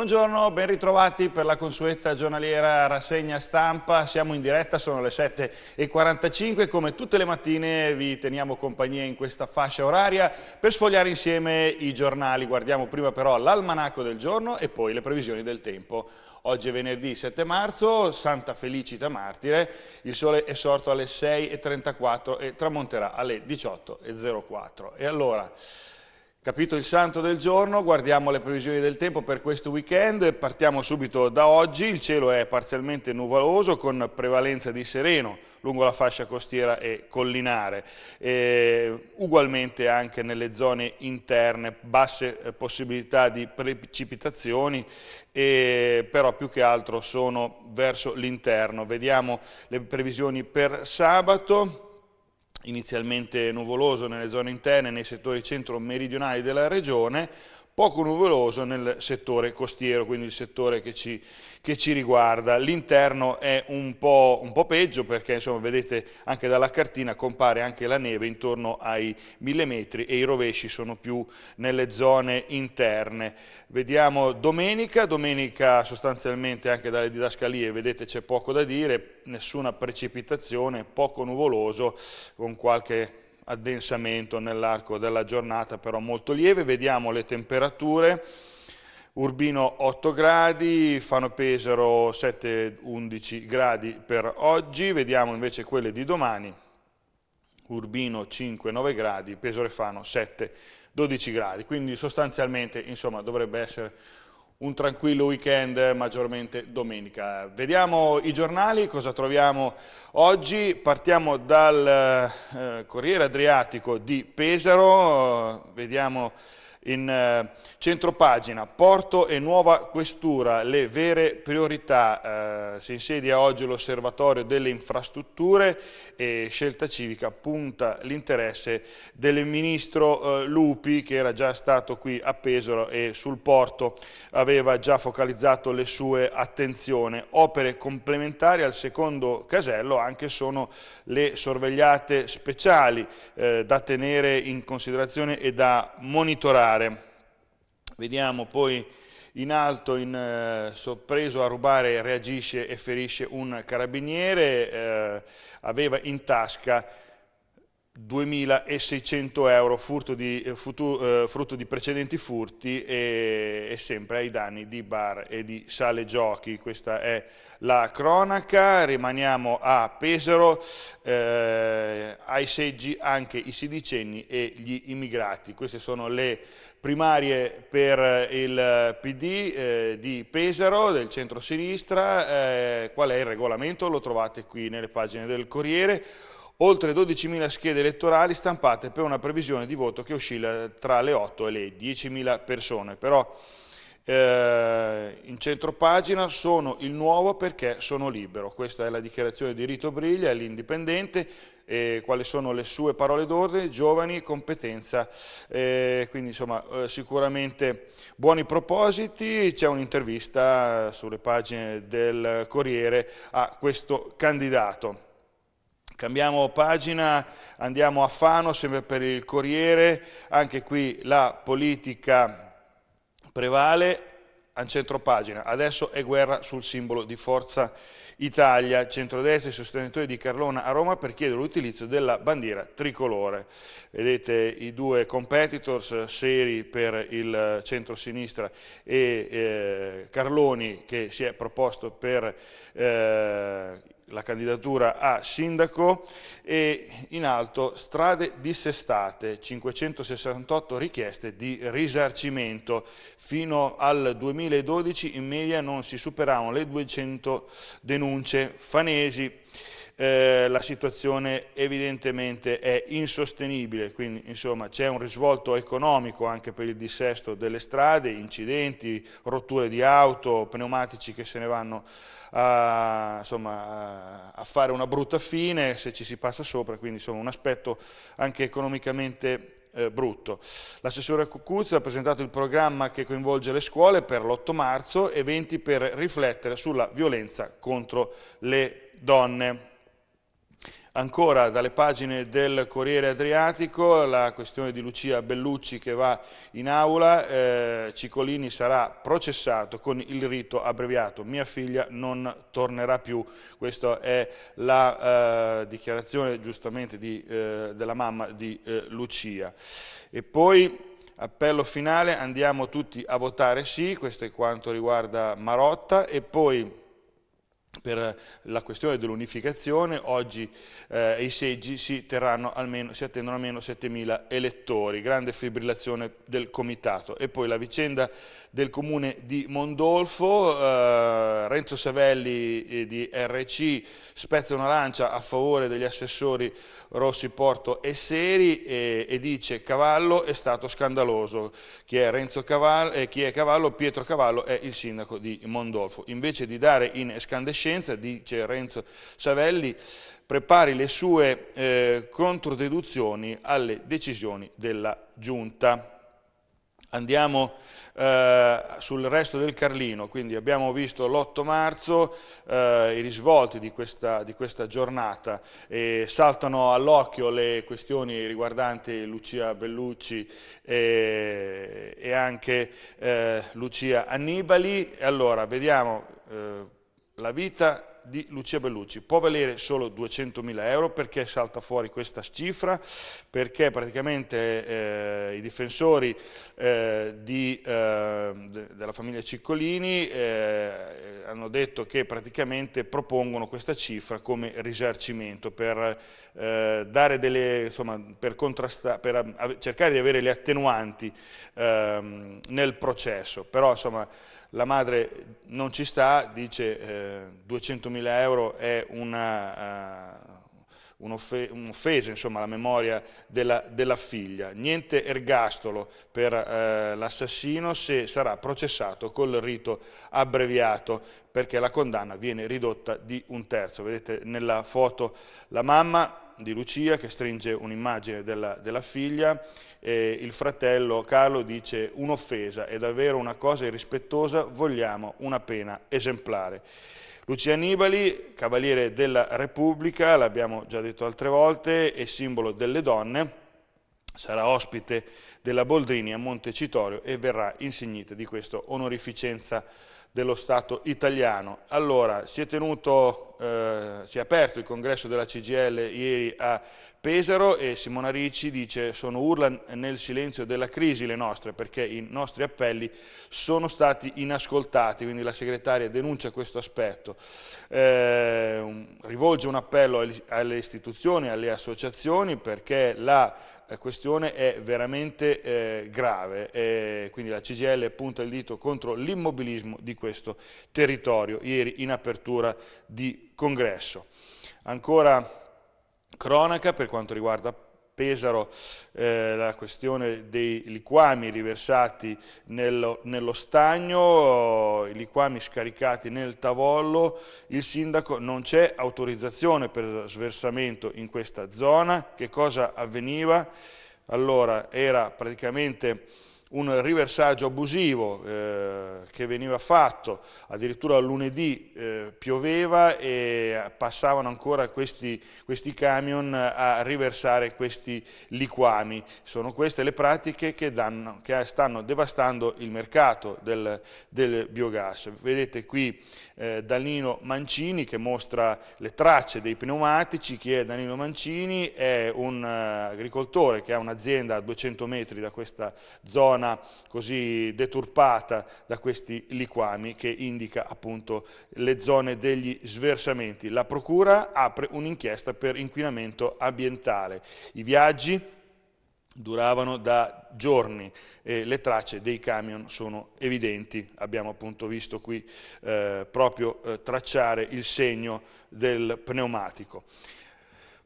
Buongiorno, ben ritrovati per la consueta giornaliera rassegna stampa. Siamo in diretta, sono le 7.45. Come tutte le mattine vi teniamo compagnia in questa fascia oraria per sfogliare insieme i giornali. Guardiamo prima però l'almanaco del giorno e poi le previsioni del tempo. Oggi è venerdì 7 marzo, Santa Felicita Martire. Il sole è sorto alle 6.34 e tramonterà alle 18.04. E allora... Capito il santo del giorno, guardiamo le previsioni del tempo per questo weekend, partiamo subito da oggi, il cielo è parzialmente nuvoloso con prevalenza di sereno lungo la fascia costiera e collinare, e ugualmente anche nelle zone interne, basse eh, possibilità di precipitazioni, però più che altro sono verso l'interno. Vediamo le previsioni per sabato inizialmente nuvoloso nelle zone interne, nei settori centro-meridionali della regione, poco nuvoloso nel settore costiero, quindi il settore che ci, che ci riguarda. L'interno è un po', un po', peggio perché insomma, vedete anche dalla cartina compare anche la neve intorno ai 1000 metri e i rovesci sono più nelle zone interne. Vediamo domenica, domenica sostanzialmente anche dalle didascalie vedete c'è poco da dire, nessuna precipitazione, poco nuvoloso con qualche addensamento nell'arco della giornata, però molto lieve. Vediamo le temperature. Urbino 8 gradi, Fano Pesaro 7-11 gradi per oggi, vediamo invece quelle di domani, Urbino 5-9 gradi, Pesaro e Fano 7-12 gradi, quindi sostanzialmente insomma, dovrebbe essere un tranquillo weekend eh, maggiormente domenica. Vediamo i giornali, cosa troviamo oggi. Partiamo dal eh, Corriere Adriatico di Pesaro, vediamo in eh, centro pagina, Porto e Nuova Questura, le vere priorità, eh, si insedia oggi l'osservatorio delle infrastrutture e scelta civica punta l'interesse del ministro eh, Lupi che era già stato qui a Pesaro e sul porto aveva già focalizzato le sue attenzioni. Opere complementari al secondo casello anche sono le sorvegliate speciali eh, da tenere in considerazione e da monitorare rubare. Vediamo poi in alto, in, eh, sorpreso a rubare, reagisce e ferisce un carabiniere, eh, aveva in tasca 2.600 euro frutto di, eh, futu, eh, frutto di precedenti furti e, e, sempre ai danni di bar e di sale giochi. Questa è la cronaca, rimaniamo a Pesaro, eh, ai seggi anche i sedicenni e gli immigrati. Queste sono le primarie per il PD eh, di Pesaro, del centro-sinistra. Eh, qual è il regolamento? Lo trovate qui nelle pagine del Corriere oltre 12.000 schede elettorali stampate per una previsione di voto che oscilla tra le 8 e le 10.000 persone. Però eh, in centro pagina sono il nuovo perché sono libero. Questa è la dichiarazione di Rito Briglia, l'indipendente, eh, quali sono le sue parole d'ordine, giovani, competenza, eh, quindi insomma eh, sicuramente buoni propositi, c'è un'intervista sulle pagine del Corriere a questo candidato. Cambiamo pagina, andiamo a Fano, sempre per il Corriere, anche qui la politica prevale, a centro pagina, adesso è guerra sul simbolo di Forza Italia, centrodestra e sostenitori di Carlona a Roma per chiedere l'utilizzo della bandiera tricolore. Vedete i due competitors, Seri per il centro-sinistra e eh, Carloni che si è proposto per... Eh, la candidatura a sindaco e in alto strade dissestate, 568 richieste di risarcimento. Fino al 2012 in media non si superavano le 200 denunce fanesi. Eh, la situazione evidentemente è insostenibile, quindi insomma c'è un risvolto economico anche per il dissesto delle strade, incidenti, rotture di auto, pneumatici che se ne vanno a, insomma, a fare una brutta fine se ci si passa sopra, quindi insomma un aspetto anche economicamente eh, brutto. L'assessore Cucuzzi ha presentato il programma che coinvolge le scuole per l'8 marzo, eventi per riflettere sulla violenza contro le donne. Ancora dalle pagine del Corriere Adriatico la questione di Lucia Bellucci che va in aula, eh, Ciccolini sarà processato con il rito abbreviato, mia figlia non tornerà più, questa è la eh, dichiarazione giustamente di, eh, della mamma di eh, Lucia. E poi appello finale, andiamo tutti a votare sì, questo è quanto riguarda Marotta e poi per la questione dell'unificazione, oggi eh, ai seggi si, almeno, si, attendono almeno 7.000 elettori, grande fibrillazione del comitato. E poi la vicenda del comune di Mondolfo, eh, Renzo Savelli eh, di RC spezza una lancia a favore degli assessori Rossi, Porto e Seri e, e dice Cavallo è stato scandaloso, chi è, Cavallo, eh, chi è Cavallo? Pietro Cavallo è il sindaco di Mondolfo. Invece di dare in scandescenza scienza, dice Renzo Savelli, prepari le sue eh, controdeduzioni alle decisioni della Giunta. Andiamo eh, sul resto del Carlino, quindi abbiamo visto l'8 marzo eh, i risvolti di questa, di questa giornata, e saltano all'occhio le questioni riguardanti Lucia Bellucci e, eh, e anche eh, Lucia Annibali. Allora, vediamo eh, la vita di Lucia Bellucci può valere solo 200.000 euro perché salta fuori questa cifra, perché praticamente eh, i difensori eh, di, eh, della famiglia Ciccolini eh, hanno detto che praticamente propongono questa cifra come risarcimento per, eh, delle, insomma, per, per cercare di avere le attenuanti ehm, nel processo, però insomma la madre non ci sta, dice eh, 200.000 euro è eh, un'offesa insomma, alla memoria della, della, figlia, niente ergastolo per eh, l'assassino se sarà processato col rito abbreviato perché la condanna viene ridotta di un terzo, vedete nella foto la mamma di Lucia che stringe un'immagine della, della, figlia e il fratello Carlo dice un'offesa è davvero una cosa irrispettosa, vogliamo una pena esemplare. Lucia Nibali, cavaliere della Repubblica, l'abbiamo già detto altre volte, è simbolo delle donne, sarà ospite della Boldrini a Montecitorio e verrà insignita di questa onorificenza dello Stato italiano. Allora, si è tenuto eh, si è aperto il congresso della CGL ieri a Pesaro e Simona Ricci dice sono urla nel silenzio della crisi le nostre perché i nostri appelli sono stati inascoltati, quindi la segretaria denuncia questo aspetto, eh, rivolge un appello alle istituzioni, alle associazioni perché la eh, questione è veramente eh, grave, eh, quindi la CGL punta il dito contro l'immobilismo di questo territorio, ieri in apertura di congresso. Ancora cronaca per quanto riguarda Pesaro, eh, la questione dei liquami riversati nello, nello stagno, i liquami scaricati nel tavollo, il sindaco non c'è autorizzazione per sversamento in questa zona, che cosa avveniva? Allora era praticamente un riversaggio abusivo eh, che veniva fatto, addirittura lunedì eh, pioveva e passavano ancora questi, questi, camion a riversare questi liquami. Sono queste le pratiche che, danno, che stanno devastando il mercato del, del biogas. Vedete qui eh, Danilo Mancini che mostra le tracce dei pneumatici, chi è Danilo Mancini? È un eh, agricoltore che ha un'azienda a 200 metri da questa zona zona così deturpata da questi liquami che indica appunto le zone degli sversamenti. La Procura apre un'inchiesta per inquinamento ambientale. I viaggi duravano da giorni e le tracce dei camion sono evidenti. Abbiamo appunto visto qui eh, proprio eh, tracciare il segno del pneumatico.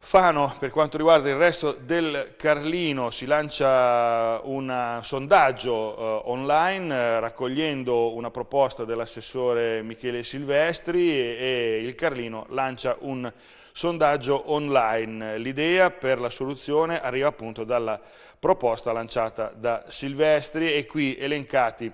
Fano, per quanto riguarda il resto del Carlino, si lancia un sondaggio eh, online eh, raccogliendo una proposta dell'assessore Michele Silvestri e, e, il Carlino lancia un sondaggio online. L'idea per la soluzione arriva appunto dalla proposta lanciata da Silvestri e qui elencati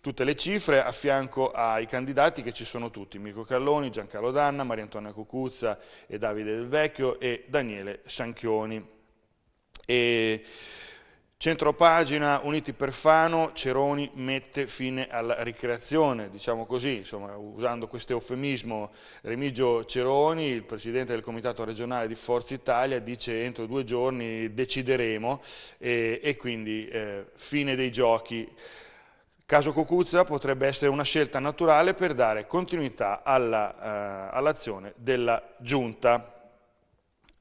tutte le cifre a fianco ai candidati che ci sono tutti, Mirko Calloni, Giancarlo Danna, Maria Antonia Cucuzza e Davide Del Vecchio e Daniele Sanchioni. E Centro pagina Uniti per Fano, Ceroni mette fine alla ricreazione, diciamo così, insomma, usando questo eufemismo, Remigio Ceroni, il presidente del comitato regionale di Forza Italia, dice entro due giorni decideremo e, e quindi eh, fine dei giochi. Caso Cocuzza potrebbe essere una scelta naturale per dare continuità eh, all'azione eh, all della Giunta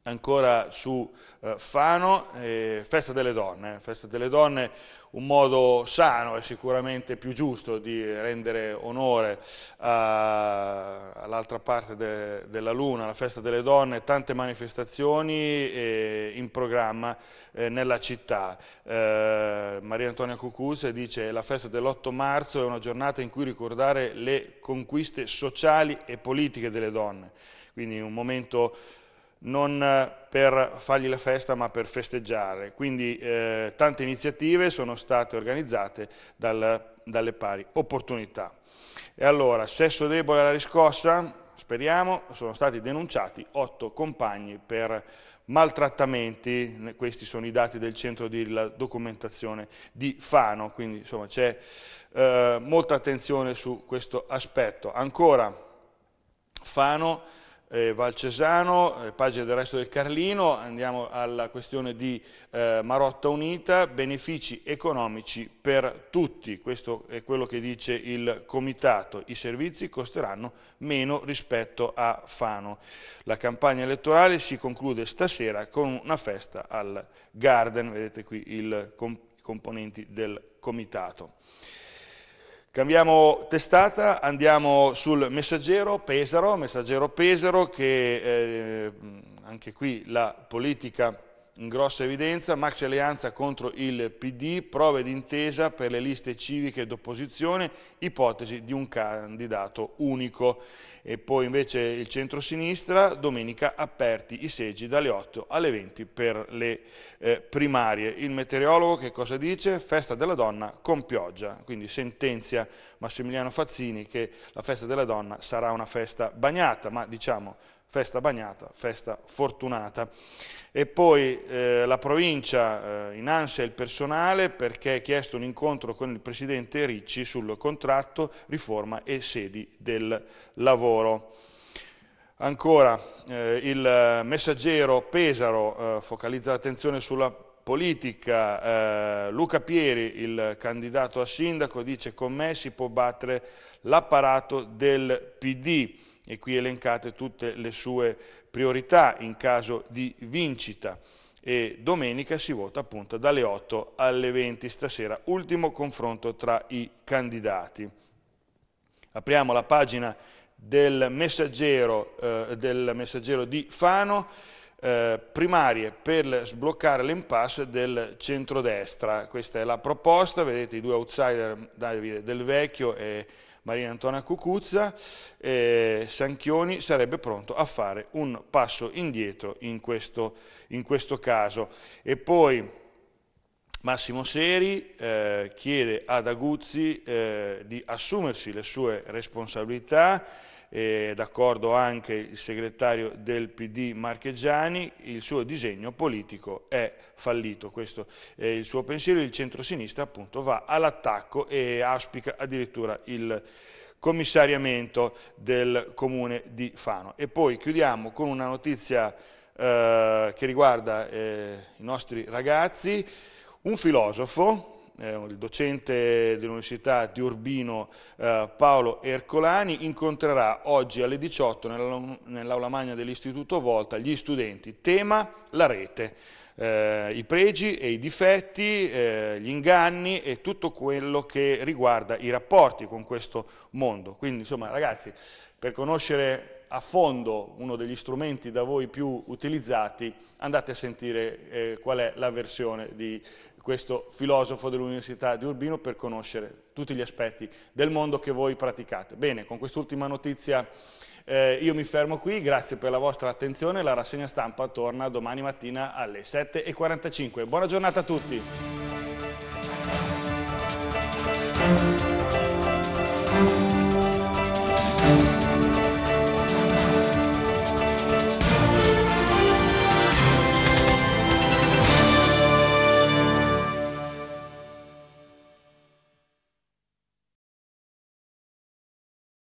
ancora su eh, Fano, eh, festa delle donne, eh. festa delle donne un modo sano e sicuramente più giusto di rendere onore eh, all'altra parte de, della luna, la festa delle donne, tante manifestazioni eh, in programma eh, nella città. Maria Antonia Cucuse dice la festa dell'8 marzo è una giornata in cui ricordare le conquiste sociali e politiche delle donne, quindi un momento non eh, per fargli la festa ma per festeggiare. Quindi eh, tante iniziative sono state organizzate dal, dalle pari opportunità. E allora, sesso debole alla riscossa, speriamo, sono stati denunciati otto compagni per maltrattamenti, questi sono i dati del centro di documentazione di Fano, quindi insomma c'è eh, molta attenzione su questo aspetto. Ancora, Fano eh, Valcesano, eh, pagina del resto del Carlino, andiamo alla questione di eh, Marotta Unita, benefici economici per tutti, questo è quello che dice il Comitato, i servizi costeranno meno rispetto a Fano. La campagna elettorale si conclude stasera con una festa al Garden, vedete qui i componenti del Comitato. Cambiamo testata, andiamo sul messaggero Pesaro, messaggero Pesaro che eh, anche qui la politica in grossa evidenza, Max Alleanza contro il PD, prove d'intesa per le liste civiche d'opposizione, ipotesi di un candidato unico. E poi invece il centro-sinistra, domenica aperti i seggi dalle 8 alle 20 per le eh, primarie. Il meteorologo che cosa dice? Festa della donna con pioggia, quindi sentenzia Massimiliano Fazzini che la festa della donna sarà una festa bagnata, ma diciamo festa bagnata, festa fortunata. E poi eh, la provincia eh, in ansia il personale perché ha chiesto un incontro con il presidente Ricci sul contratto, riforma e sedi del lavoro. Ancora eh, il messaggero Pesaro eh, focalizza l'attenzione sulla politica, eh, Luca Pieri, il candidato a sindaco, dice con me si può battere l'apparato del PD e qui elencate tutte le sue priorità in caso di vincita e domenica si vota appunto dalle 8 alle 20 stasera, ultimo confronto tra i candidati. Apriamo la pagina del messaggero, eh, del messaggero di Fano, eh, primarie per sbloccare l'impasse del centrodestra, questa è la proposta, vedete i due outsider Davide Del Vecchio e Maria Antonia Cucuzza, eh, Sanchioni sarebbe pronto a fare un passo indietro in questo, in questo caso. E poi Massimo Seri eh, chiede ad Aguzzi eh, di assumersi le sue responsabilità eh, d'accordo anche il segretario del PD Marchegiani, il suo disegno politico è fallito, questo è il suo pensiero, il centrosinistra appunto va all'attacco e aspica addirittura il commissariamento del comune di Fano. E poi chiudiamo con una notizia eh, che riguarda eh, i nostri ragazzi, un filosofo eh, il docente dell'Università di Urbino eh, Paolo Ercolani, incontrerà oggi alle 18 nell'aula magna dell'Istituto Volta gli studenti. Tema la rete, eh, i pregi e i difetti, eh, gli inganni e tutto quello che riguarda i rapporti con questo mondo. Quindi insomma ragazzi, per conoscere a fondo uno degli strumenti da voi più utilizzati, andate a sentire eh, qual è la versione di questo filosofo dell'Università di Urbino per conoscere tutti gli aspetti del mondo che voi praticate. Bene, con quest'ultima notizia eh, io mi fermo qui, grazie per la vostra attenzione, la rassegna stampa torna domani mattina alle 7.45. Buona giornata a tutti!